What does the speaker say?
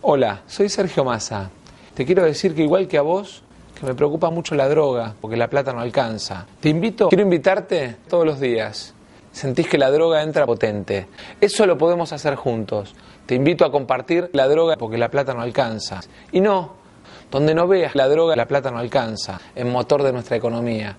Hola, soy Sergio Massa. Te quiero decir que igual que a vos, que me preocupa mucho la droga, porque la plata no alcanza. Te invito, quiero invitarte todos los días. Sentís que la droga entra potente. Eso lo podemos hacer juntos. Te invito a compartir la droga porque la plata no alcanza. Y no, donde no veas la droga, la plata no alcanza, en motor de nuestra economía.